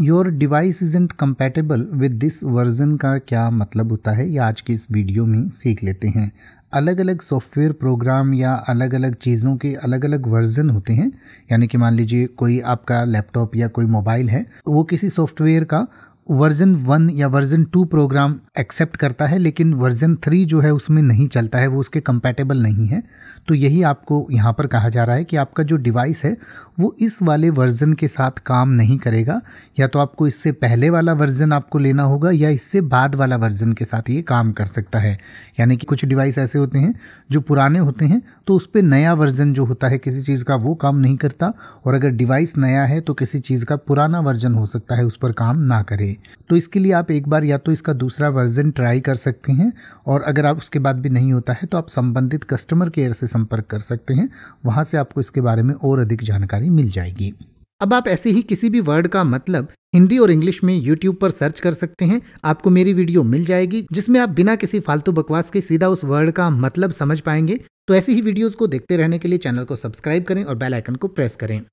your device is incompatible with this version का क्या मतलब होता है ये आज की इस वीडियो में सीख लेते हैं अलग अलग सॉफ्टवेयर प्रोग्राम या अलग अलग चीज़ों के अलग अलग वर्जन होते हैं यानी कि मान लीजिए कोई आपका लैपटॉप या कोई मोबाइल है वो किसी सॉफ्टवेयर का वर्जन वन या वर्जन टू प्रोग्राम एक्सेप्ट करता है लेकिन वर्जन थ्री जो है उसमें नहीं चलता है वो उसके कंपेटेबल नहीं है तो यही आपको यहाँ पर कहा जा रहा है कि आपका जो डिवाइस है वो इस वाले वर्जन के साथ काम नहीं करेगा या तो आपको इससे पहले वाला वर्जन आपको लेना होगा या इससे बाद वाला वर्जन के साथ ये काम कर सकता है यानी कि कुछ डिवाइस ऐसे होते हैं जो पुराने होते हैं तो उस पर नया वर्जन जो होता है किसी चीज़ का वो काम नहीं करता और अगर डिवाइस नया है तो किसी चीज़ का पुराना वर्जन हो सकता है उस पर काम ना करे तो इसके लिए आप एक बार या तो इसका दूसरा वर्जन ट्राई कर सकते हैं और अगर आप उसके बाद भी नहीं होता है तो आप संबंधित कस्टमर केयर से संपर्क कर सकते हैं वहाँ से आपको इसके बारे में और अधिक जानकारी मिल जाएगी अब आप ऐसे ही किसी भी वर्ड का मतलब हिंदी और इंग्लिश में YouTube पर सर्च कर सकते हैं आपको मेरी वीडियो मिल जाएगी जिसमें आप बिना किसी फालतू बकवास के सीधा उस वर्ड का मतलब समझ पाएंगे तो ऐसी ही वीडियोस को देखते रहने के लिए चैनल को सब्सक्राइब करें और बेल आइकन को प्रेस करें